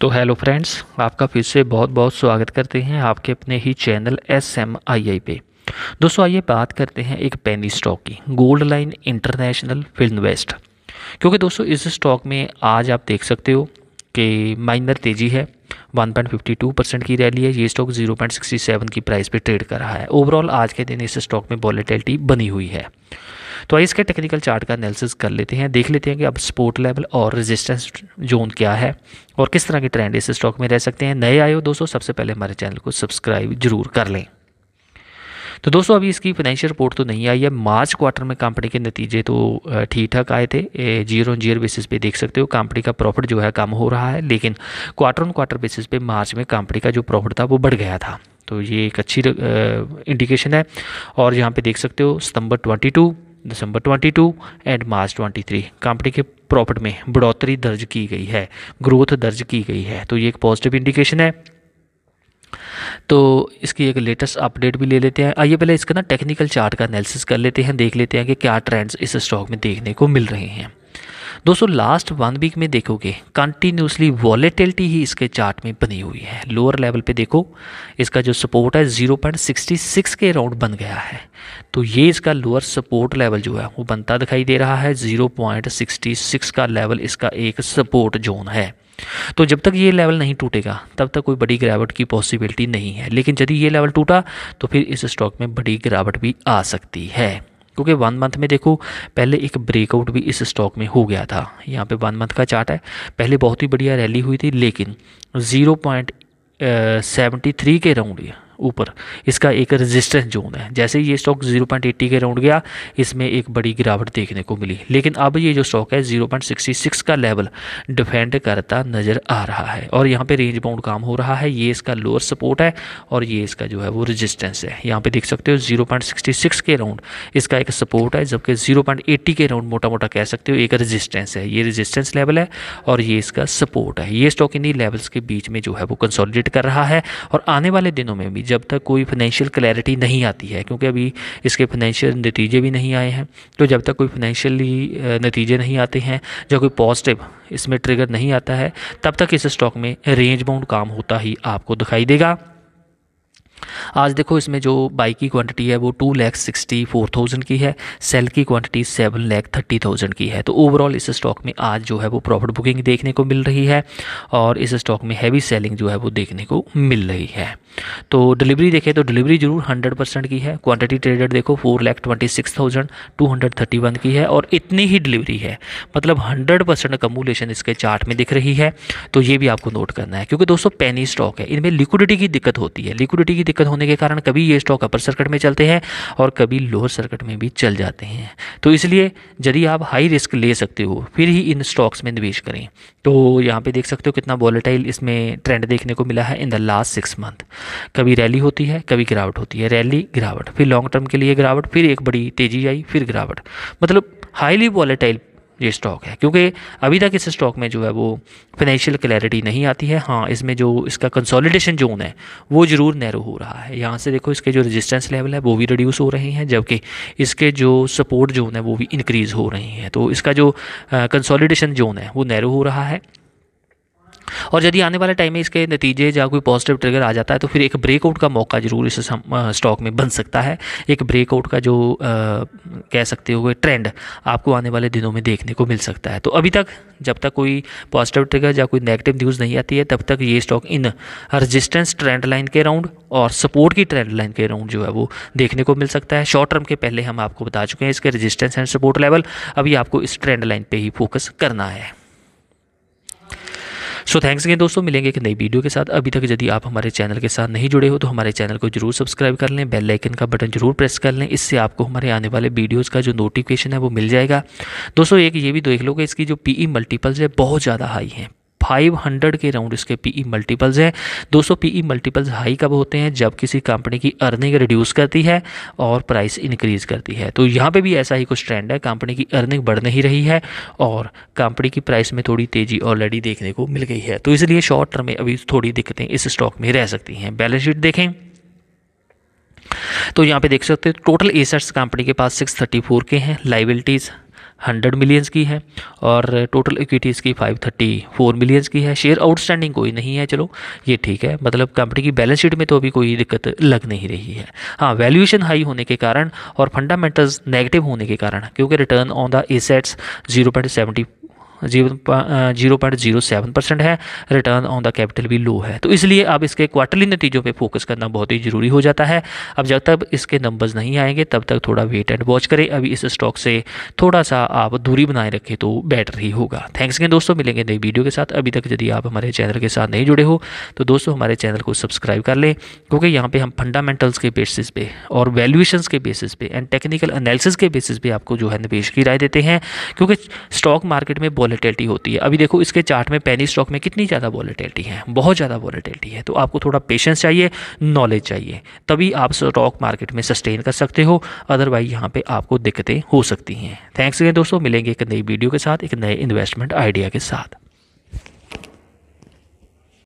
तो hello friends आपका फिर से बहुत बहुत स्वागत करते हैं आपके अपने ही channel S M I I पे दोस्तों आइए बात करते हैं एक पेनी स्टॉक की Gold Line International Finvest क्योंकि दोस्तों इस स्टॉक में आज आप देख सकते हो कि माइनर तेज़ी है 1.52 परसेंट की रैली है ये स्टॉक 0.67 की प्राइस पे ट्रेड कर रहा है ओवरऑल आज के दिन इस स्टॉक में वॉलीटिलिटी बनी हुई है तो आइए इसके टेक्निकल चार्ट का एनालिसिस कर लेते हैं देख लेते हैं कि अब सपोर्ट लेवल और रेजिस्टेंस जोन क्या है और किस तरह के ट्रेंड इस स्टॉक में रह सकते हैं नए आए हो दोस्तों सबसे पहले हमारे चैनल को सब्सक्राइब जरूर कर लें तो दोस्तों अभी इसकी फाइनेंशियल रिपोर्ट तो नहीं आई है मार्च क्वार्टर में कंपनी के नतीजे तो ठीक ठाक आए थे जीरो ऑन जीरो बेसिस पे देख सकते हो कंपनी का प्रॉफिट जो है कम हो रहा है लेकिन क्वार्टर ऑन क्वार्टर बेसिस पे मार्च में कंपनी का जो प्रॉफिट था वो बढ़ गया था तो ये एक अच्छी इंडिकेशन है और यहाँ पर देख सकते हो सितंबर टू दिसंबर 22 एंड मार्च 23 कंपनी के प्रॉफिट में बढ़ोतरी दर्ज की गई है ग्रोथ दर्ज की गई है तो ये एक पॉजिटिव इंडिकेशन है तो इसकी एक लेटेस्ट अपडेट भी ले लेते हैं आइए पहले इसका ना टेक्निकल चार्ट का एनालिसिस कर लेते हैं देख लेते हैं कि क्या ट्रेंड्स इस स्टॉक में देखने को मिल रहे हैं दोस्तों लास्ट वन वीक में देखोगे कंटिन्यूसली वॉलेटिलिटी ही इसके चार्ट में बनी हुई है लोअर लेवल पे देखो इसका जो सपोर्ट है 0.66 के अराउंड बन गया है तो ये इसका लोअर सपोर्ट लेवल जो है वो बनता दिखाई दे रहा है 0.66 का लेवल इसका एक सपोर्ट जोन है तो जब तक ये लेवल नहीं टूटेगा तब तक कोई बड़ी गिरावट की पॉसिबिलिटी नहीं है लेकिन यदि ये लेवल टूटा तो फिर इस स्टॉक में बड़ी गिरावट भी आ सकती है क्योंकि वन मंथ में देखो पहले एक ब्रेकआउट भी इस स्टॉक में हो गया था यहाँ पे वन मंथ का चार्ट है पहले बहुत ही बढ़िया रैली हुई थी लेकिन ज़ीरो पॉइंट सेवेंटी थ्री के राउंड ऊपर इसका एक रेजिस्टेंस जोन है जैसे ये स्टॉक 0.80 के राउंड गया इसमें एक बड़ी गिरावट देखने को मिली लेकिन अब ये जो स्टॉक है 0.66 का लेवल डिफेंड करता नज़र आ रहा है और यहाँ पे रेंज बाउंड काम हो रहा है ये इसका लोअर सपोर्ट है और ये इसका जो है वो रजिस्टेंस है यहाँ पर देख सकते हो जीरो के राउंड इसका एक सपोर्ट है जबकि जीरो के राउंड मोटा मोटा कह सकते हो एक रजिस्टेंस है ये रजिस्टेंस लेवल है और ये इसका सपोर्ट है ये स्टॉक इन्हीं लेवल्स के बीच में जो है वो कंसोलिडेट कर रहा है और आने वाले दिनों में भी जब तक कोई फाइनेंशियल क्लैरिटी नहीं आती है क्योंकि अभी इसके फाइनेंशियल नतीजे भी नहीं आए हैं तो जब तक कोई फाइनेंशियली नतीजे नहीं आते हैं या कोई पॉजिटिव इसमें ट्रिगर नहीं आता है तब तक इस स्टॉक में रेंज बाउंड काम होता ही आपको दिखाई देगा आज देखो इसमें जो बाई की क्वांटिटी है वो two lakh sixty four thousand की है सेल की quantity seven lakh thirty thousand की है तो ओवरऑल इस स्टॉक में आज जो है वो प्रॉफिट बुकिंग देखने को मिल रही है और इस स्टॉक में हैवी सेलिंग जो है वो देखने को मिल रही है तो डिलीवरी देखें तो डिलीवरी जरूर हंड्रेड परसेंट की है क्वांटिटी ट्रेडेड देखो four lakh twenty six thousand two hundred thirty one की है और इतनी ही डिलीवरी है मतलब हंड्रेड परसेंट कमोलेशन इसके चार्ट में दिख रही है तो ये भी आपको नोट करना है क्योंकि दोस्तों पेनी स्टॉक है इनमें लिक्विडिटी की दिक्कत होती है लिक्विडिटी की दिक्कत दिक्कत होने के कारण कभी ये स्टॉक अपर सर्किट में चलते हैं और कभी लोअर सर्किट में भी चल जाते हैं तो इसलिए यदि आप हाई रिस्क ले सकते हो फिर ही इन स्टॉक्स में निवेश करें तो यहाँ पे देख सकते हो कितना वॉलेटाइल इसमें ट्रेंड देखने को मिला है in the last six month कभी रैली होती है कभी गिरावट होती है रैली गिरावट फिर लॉन्ग टर्म के लिए गिरावट फिर एक बड़ी तेजी आई फिर गिरावट मतलब हाईली वॉलेटाइल ये स्टॉक है क्योंकि अभी तक इस स्टॉक में जो है वो फाइनेंशियल क्लैरिटी नहीं आती है हाँ इसमें जो इसका कंसोलिडेशन जोन है वो ज़रूर नैरो हो रहा है यहाँ से देखो इसके जो रेजिस्टेंस लेवल है वो भी रिड्यूस हो रहे हैं जबकि इसके जो सपोर्ट जोन है वो भी इंक्रीज़ हो रहे हैं तो इसका जो कंसोलिडेशन जोन है वो नैरो हो रहा है और यदि आने वाले टाइम में इसके नतीजे या कोई पॉजिटिव ट्रिगर आ जाता है तो फिर एक ब्रेकआउट का मौका जरूर इस स्टॉक में बन सकता है एक ब्रेकआउट का जो आ, कह सकते हो ट्रेंड आपको आने वाले दिनों में देखने को मिल सकता है तो अभी तक जब तक कोई पॉजिटिव ट्रिगर या कोई नेगेटिव न्यूज़ नहीं आती है तब तक ये stock in resistance trend line के राउंड और सपोर्ट की ट्रेंड लाइन के राउंड जो है वो देखने को मिल सकता है शॉर्ट टर्म के पहले हम आपको बता चुके हैं इसके रजिस्टेंस एंड सपोर्ट लेवल अभी आपको इस ट्रेंड लाइन पर ही फोकस करना है सो थैंक्स अगेन दोस्तों मिलेंगे एक नई वीडियो के साथ अभी तक यदि आप हमारे चैनल के साथ नहीं जुड़े हो तो हमारे चैनल को जरूर सब्सक्राइब कर लें बेल आइकन का बटन जरूर प्रेस कर लें इससे आपको हमारे आने वाले वीडियोज़ का जो नोटिफिकेशन है वो मिल जाएगा दोस्तों एक ये भी देख लो कि इसकी जो पीई मल्टीपल्स e है बहुत ज़्यादा हाई हैं 500 के राउंड इसके पीई मल्टीपल्स e हैं पी पीई मल्टीपल्स हाई कब होते हैं जब किसी कंपनी की अर्निंग रिड्यूस करती है और प्राइस इंक्रीज करती है तो यहाँ पे भी ऐसा ही कुछ ट्रेंड है कंपनी की अर्निंग बढ़ नहीं रही है और कंपनी की प्राइस में थोड़ी तेज़ी ऑलरेडी देखने को मिल गई है तो इसलिए शॉर्ट टर्म में अभी थोड़ी दिक्कतें इस स्टॉक में रह सकती हैं बैलेंस शीट देखें तो यहाँ पे देख सकते हो टोटल एसेट्स कंपनी के पास 634 के हैं लाइबिलिटीज़ हंड्रेड मिलियंस की है और टोटल इक्विटी इसकी फाइव थर्टी फोर मिलियंस की है शेयर आउटस्टैंडिंग कोई नहीं है चलो ये ठीक है मतलब कंपनी की बैलेंस शीट में तो अभी कोई दिक्कत लग नहीं रही है हाँ वैल्यूएशन हाई होने के कारण और फंडामेंटल्स नेगेटिव होने के कारण क्योंकि return on the assets zero point seventy zero zero point zero seven percent है रिटर्न ऑन द कैपिटल भी लो है तो इसलिए अब इसके क्वार्टरली नतीजों पर फोकस करना बहुत ही ज़रूरी हो जाता है अब जब तक इसके नंबर्स नहीं आएंगे तब तक थोड़ा वेट एंड वॉच करें अभी इस स्टॉक से थोड़ा सा आप दूरी बनाए रखें तो बेटर ही होगा थैंक्स अगेन दोस्तों मिलेंगे नई वीडियो के साथ अभी तक यदि आप हमारे चैनल के साथ नहीं जुड़े हो तो दोस्तों हमारे चैनल को सब्सक्राइब कर लें क्योंकि यहाँ पर हम फंडामेंटल्स के बेसिस पे और वैल्यूएशन के बेसिस पे एंड टेक्निकल एनालिसिस के बेसिस पे आपको जो है निवेश की राय देते हैं क्योंकि स्टॉक मार्केट में बॉल वॉलीटेलिटी होती है अभी देखो इसके चार्ट में पहली स्टॉक में कितनी ज़्यादा वॉलीटेलिटी है बहुत ज़्यादा वॉलीटिलिटी है तो आपको थोड़ा पेशेंस चाहिए नॉलेज चाहिए तभी आप स्टॉक मार्केट में सस्टेन कर सकते हो अदरवाइज यहाँ पर आपको दिक्कतें हो सकती हैं थैंक्स अगेन दोस्तों मिलेंगे एक नई वीडियो के साथ एक नए इन्वेस्टमेंट आइडिया के साथ